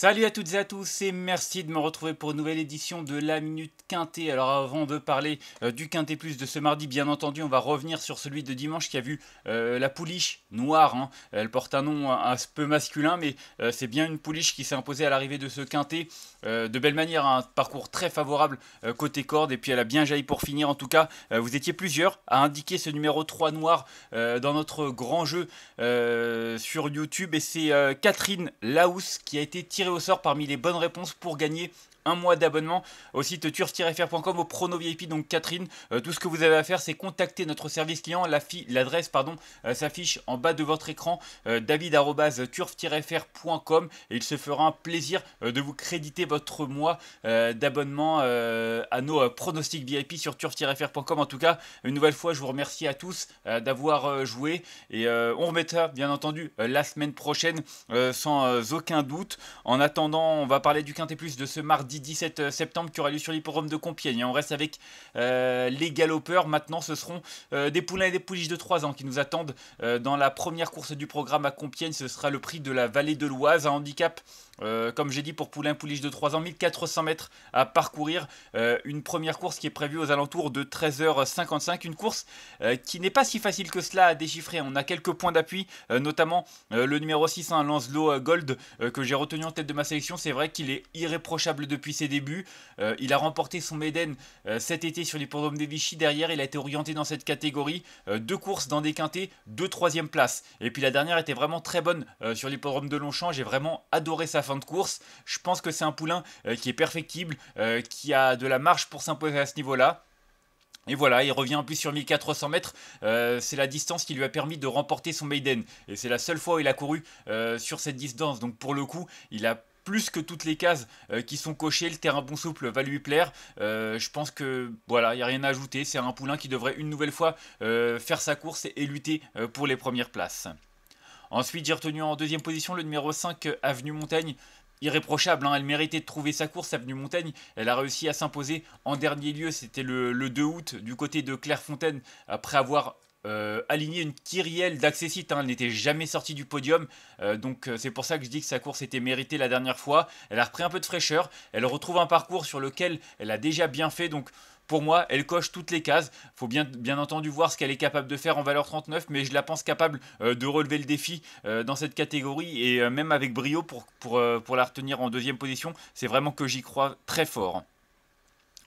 Salut à toutes et à tous et merci de me retrouver pour une nouvelle édition de la Minute Quintée. Alors avant de parler euh, du Quintet Plus de ce mardi, bien entendu, on va revenir sur celui de dimanche qui a vu euh, la pouliche noire. Hein. Elle porte un nom un, peu masculin, mais euh, c'est bien une pouliche qui s'est imposée à l'arrivée de ce Quintet. de belle manière, hein. un parcours très favorable côté corde et puis elle a bien jailli pour finir. En tout cas, vous étiez plusieurs à indiquer ce numéro 3 noir dans notre grand jeu sur YouTube et c'est Catherine Laus qui a été tirée au sort parmi les bonnes réponses pour gagner un mois d'abonnement au site turf frcom au prono VIP. Donc Catherine, euh, tout ce que vous avez à faire, c'est contacter notre service client. L'adresse pardon, euh, s'affiche en bas de votre écran, euh, david-turf-fr.com. Et il se fera un plaisir de vous créditer votre mois d'abonnement à nos pronostics VIP sur turf-fr.com. En tout cas, une nouvelle fois, je vous remercie à tous d'avoir joué. Et on remettra, bien entendu, la semaine prochaine, sans aucun doute. En attendant, on va parler du quinté Plus de ce mardi 17 euh, septembre qui aura lieu sur l'hipporome de Compiègne. On reste avec euh, les galopeurs. Maintenant, ce seront euh, des poulains et des pouliches de 3 ans qui nous attendent dans la première course du programme à Compiègne. Ce sera le prix de la vallée de l'Oise, un handicap. comme j'ai dit pour Poulain pouliches de 3 ans, 1400 mètres à parcourir. une première course qui est prévue aux alentours de 13h55. Une course qui n'est pas si facile que cela à déchiffrer. On a quelques points d'appui, notamment le numéro 6, un Lancelot Gold, que j'ai retenu en tête de ma sélection. C'est vrai qu'il est irréprochable de depuis ses débuts. Euh, il a remporté son maiden euh, cet été sur l'hippodrome des Vichy. Derrière, il a été orienté dans cette catégorie. Euh, deux courses dans des quintés, deux troisième places. Et puis la dernière était vraiment très bonne sur l'hippodrome de Longchamp. J'ai vraiment adoré sa fin de course. Je pense que c'est un poulain qui est perfectible, qui a de la marche pour s'imposer à ce niveau-là. Et voilà, il revient en plus sur 1400 mètres. c'est la distance qui lui a permis de remporter son Maiden. Et c'est la seule fois où il a couru sur cette distance. Donc pour le coup, il a plus que toutes les cases euh, qui sont cochées. Le terrain bon souple va lui plaire. Euh, je pense que voilà, il n'y a rien à ajouter. C'est un poulain qui devrait une nouvelle fois euh, faire sa course et, lutter pour les premières places. Ensuite, j'ai retenu en deuxième position le numéro 5, Avenue Montaigne irréprochable. Hein, elle méritait de trouver sa course, Avenue Montaigne. Elle a réussi à s'imposer en dernier lieu. C'était le, 2 août du côté de Clairefontaine, après avoir euh, Alignée une Kyrielle d'accessite. Hein. Elle n'était jamais sortie du podium. Euh, donc euh, c'est pour ça que je dis que sa course était méritée la dernière fois. Elle a repris un peu de fraîcheur. Elle retrouve un parcours sur lequel elle a déjà bien fait. Donc pour moi, elle coche toutes les cases. Faut bien, entendu voir ce qu'elle est capable de faire en valeur 39, mais je la pense capable de relever le défi dans cette catégorie et même avec brio pour, pour la retenir en deuxième position. C'est vraiment que j'y crois très fort.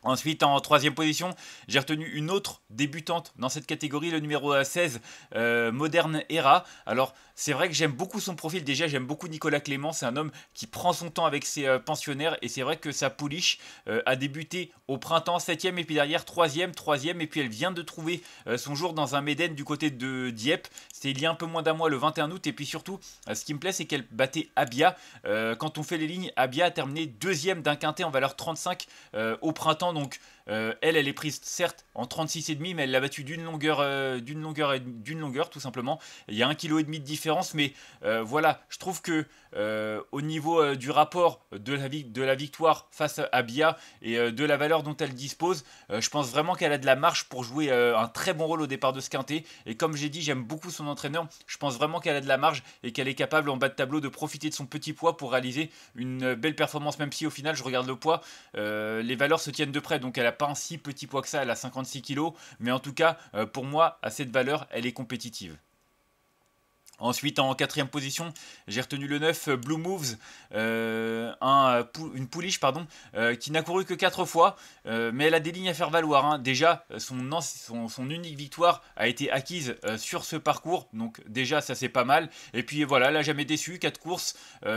Ensuite, en troisième position, j'ai retenu une autre débutante dans cette catégorie, le numéro 16, euh, moderne Modern Era. Alors, c'est vrai que j'aime beaucoup son profil. Déjà, j'aime beaucoup Nicolas Clément. C'est un homme qui prend son temps avec ses euh, pensionnaires. Et c'est vrai que sa pouliche euh, a débuté au printemps 7ème et puis derrière 3ème, 3ème. Et puis elle vient de trouver euh, son jour dans un Méden du côté de Dieppe. C'était il y a un peu moins d'un mois, le 21 août. Et puis surtout, ce qui me plaît, c'est qu'elle battait Abia. quand on fait les lignes, Abia a terminé deuxième d'un quintet en valeur 35 au printemps. Donc elle, elle est prise certes en 36,5, mais elle l'a battue d'une longueur, d'une longueur, d'une longueur tout simplement. Il y a un kg et demi de différence mais euh, voilà, je trouve que euh, au niveau euh, du rapport de la, victoire face à Bia et de la valeur dont elle dispose, je pense vraiment qu'elle a de la marge pour jouer un très bon rôle au départ de ce quintet. Et comme j'ai dit, j'aime beaucoup son entraîneur. Je pense vraiment qu'elle a de la marge et qu'elle est capable en bas de tableau de profiter de son petit poids pour réaliser une belle performance, même si au final, je regarde le poids, les valeurs se tiennent de près. Donc elle n'a pas un si petit poids que ça, elle a 56 kg Mais en tout cas, pour moi, à cette valeur, elle est compétitive. Ensuite, en quatrième position, j'ai retenu le 9 euh, Blue Moves, euh, euh, une pouliche pardon, qui n'a couru que 4 fois, mais elle a des lignes à faire valoir. Hein. Déjà, son, unique victoire a été acquise sur ce parcours, donc déjà ça c'est pas mal. Et puis voilà, elle n'a jamais déçu, 4 courses,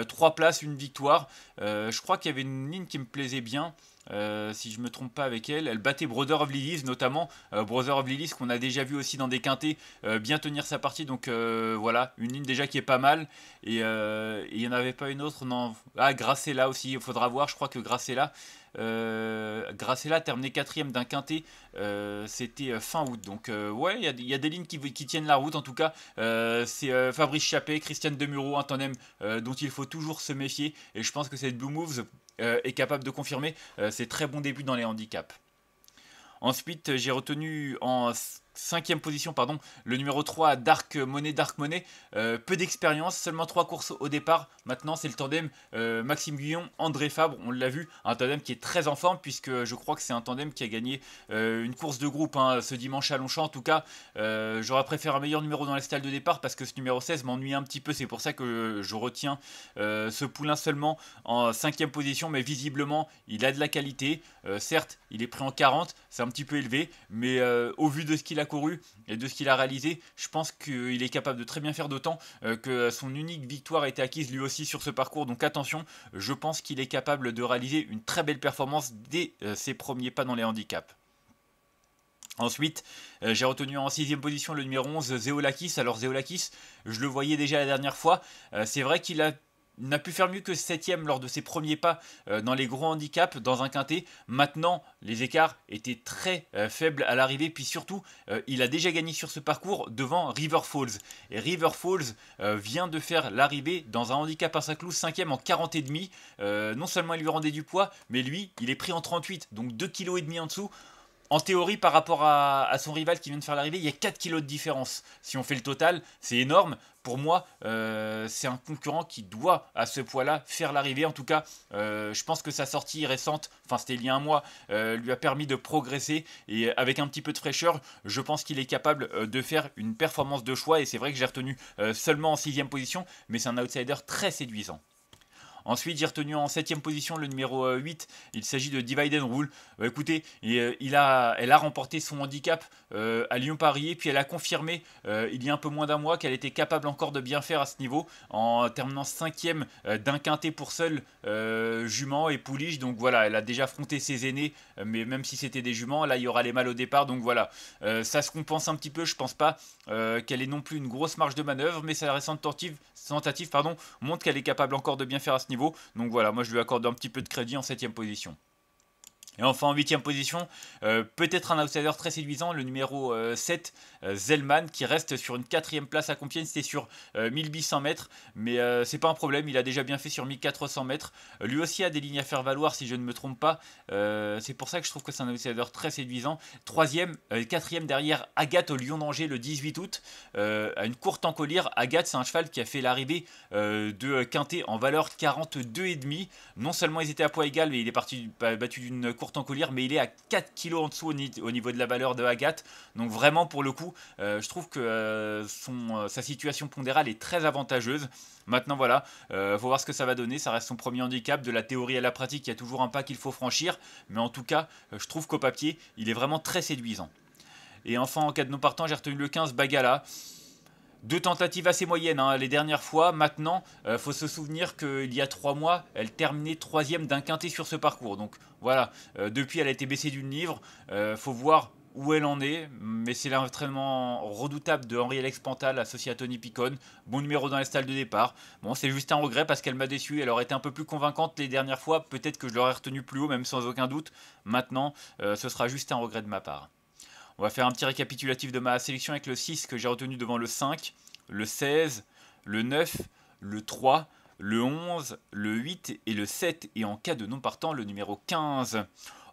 3 places, une victoire. je crois qu'il y avait une ligne qui me plaisait bien. Euh, si je me trompe pas avec elle, elle battait Brother of Lilies notamment, euh, Brother of Lilies qu'on a déjà vu aussi dans des quintés euh, bien tenir sa partie, donc voilà, une ligne déjà qui est pas mal, et il n'y en avait pas une autre, non, ah Gracella aussi, il faudra voir, je crois que Gracella, Gracella terminé quatrième d'un quintet, c'était fin août, donc ouais, il y, a des lignes qui, tiennent la route en tout cas, c'est Fabrice Chappé, Christiane Demuro, un tandem dont il faut toujours se méfier, et je pense que cette Blue Moves euh, est capable de confirmer euh, ses très bons débuts dans les handicaps. Ensuite, j'ai retenu en cinquième position, pardon, le numéro 3, Dark Money, Dark Money euh, peu d'expérience, seulement 3 courses au départ. Maintenant, c'est le tandem euh, Maxime Guillon, André Fabre. On l'a vu, un tandem qui est très en forme, puisque je crois que c'est un tandem qui a gagné euh, une course de groupe hein, ce dimanche à Longchamp. En tout cas, j'aurais préféré un meilleur numéro dans la stalle de départ, parce que ce numéro 16 m'ennuie un petit peu. C'est pour ça que je retiens ce poulain seulement en cinquième position, mais visiblement, il a de la qualité. certes, il est pris en 40, c'est un petit peu élevé, mais au vu de ce qu'il a couru et de ce qu'il a réalisé, je pense qu'il est capable de très bien faire d'autant euh, que son unique victoire a été acquise lui aussi sur ce parcours. Donc attention, je pense qu'il est capable de réaliser une très belle performance dès euh, ses premiers pas dans les handicaps. Ensuite, euh, j'ai retenu en sixième position le numéro 11, Zeolakis. Alors Zeolakis, je le voyais déjà la dernière fois. c'est vrai qu'il a n'a pu faire mieux que 7ème lors de ses premiers pas euh, dans les gros handicaps, dans un quintet. Maintenant, les écarts étaient très euh, faibles à l'arrivée, puis surtout, euh, il a déjà gagné sur ce parcours devant River Falls. Et River Falls vient de faire l'arrivée dans un handicap à Saint-Cloud, 5ème en 40 et demi. non seulement il lui rendait du poids, mais lui, il est pris en 38, donc 2,5 kg en dessous en théorie, par rapport à, son rival qui vient de faire l'arrivée, il y a 4 kilos de différence. Si on fait le total, c'est énorme. Pour moi, euh, c'est un concurrent qui doit, à ce poids-là, faire l'arrivée. En tout cas, euh, je pense que sa sortie récente, enfin c'était il y a un mois, euh, lui a permis de progresser. Et avec un petit peu de fraîcheur, je pense qu'il est capable de faire une performance de choix. Et c'est vrai que j'ai retenu seulement en sixième position, mais c'est un outsider très séduisant. Ensuite, j'ai retenu en 7 position le numéro 8. Euh, il s'agit de Divide and Rule. Bah, écoutez, euh, elle a remporté son handicap euh, à Lyon-Paris et puis elle a confirmé il y a un peu moins d'un mois qu'elle était capable encore de bien faire à ce niveau en terminant 5 d'un quintet pour seul jument et pouliche. Donc voilà, elle a déjà affronté ses aînés, mais même si c'était des juments, là il y aura les mâles au départ. Donc voilà, ça se compense un petit peu. Je pense pas qu'elle ait non plus une grosse marge de manœuvre, mais sa récente tentative tentative pardon, montre qu'elle est capable encore de bien faire à ce niveau. Donc voilà, moi je lui accorde un petit peu de crédit en septième position. Et enfin en huitième position, euh, peut-être un outsider très séduisant, le numéro 7, euh, euh, Zellman, qui reste sur une quatrième place à Compiègne, c'était sur 1800 mètres, mais c'est pas un problème, il a déjà bien fait sur 1400 mètres. lui aussi a des lignes à faire valoir si je ne me trompe pas, c'est pour ça que je trouve que c'est un outsider très séduisant. Troisième, quatrième derrière Agathe au Lyon d'Angers le 18 août, à une courte en Agathe, c'est un cheval qui a fait l'arrivée de Quintet en valeur 42,5. Non seulement ils étaient à poids égal, mais il est parti bah, battu d'une courte, mais il est à 4 kg en dessous au, niveau de la valeur de Agathe. Donc vraiment, pour le coup, euh, je trouve que euh, euh, sa situation pondérale est très avantageuse. Maintenant, voilà, faut voir ce que ça va donner. Ça reste son premier handicap. De la théorie à la pratique, il y a toujours un pas qu'il faut franchir. Mais en tout cas, je trouve qu'au papier, il est vraiment très séduisant. Et enfin, en cas de non partant, j'ai retenu le 15 Bagala deux tentatives assez moyennes hein. les dernières fois. Maintenant, euh, faut se souvenir qu'il y a trois mois, elle terminait troisième d'un quintet sur ce parcours. Donc voilà, euh, depuis elle a été baissée d'une livre. Euh, faut voir où elle en est, mais c'est l'entraînement redoutable de Henri Alex Pantal associé à Tony Picon. Bon numéro dans les stalles de départ. Bon, c'est juste un regret parce qu'elle m'a déçu. Elle aurait été un peu plus convaincante les dernières fois. Peut-être que je l'aurais retenu plus haut, même sans aucun doute. Maintenant, ce sera juste un regret de ma part. On va faire un petit récapitulatif de ma sélection avec le 6 que j'ai retenu devant le 5, le 16, le 9, le 3, le 11, le 8 et le 7, et en cas de non partant, le numéro 15.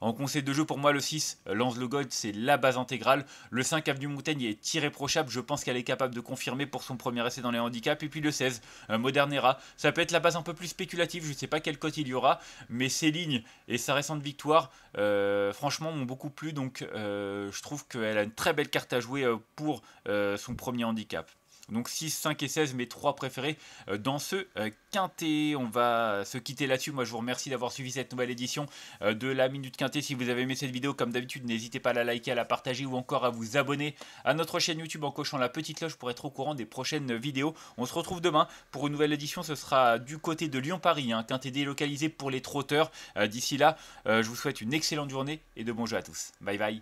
En conseil de jeu, pour moi, le 6, euh, Lance le God, c'est la base intégrale. Le 5, Avenue Montaigne, est irréprochable. Je pense qu'elle est capable de confirmer pour son premier essai dans les handicaps. Et puis le 16, euh, Modernera. Ça peut être la base un peu plus spéculative. Je ne sais pas quelle cote il y aura. Mais ses lignes et sa récente victoire, euh, franchement, m'ont beaucoup plu. Donc, je trouve qu'elle a une très belle carte à jouer pour son premier handicap. Donc 6, 5 et 16, mes 3 préférés euh, dans ce euh, quintet. On va se quitter là-dessus. Moi, je vous remercie d'avoir suivi cette nouvelle édition euh, de la Minute Quintet. Si vous avez aimé cette vidéo, comme d'habitude, n'hésitez pas à la liker, à la partager ou encore à vous abonner à notre chaîne YouTube en cochant la petite cloche pour être au courant des prochaines vidéos. On se retrouve demain pour une nouvelle édition. Ce sera du côté de Lyon-Paris, un hein. quintet délocalisé pour les trotteurs. D'ici là, je vous souhaite une excellente journée et de bons jeux à tous. Bye bye.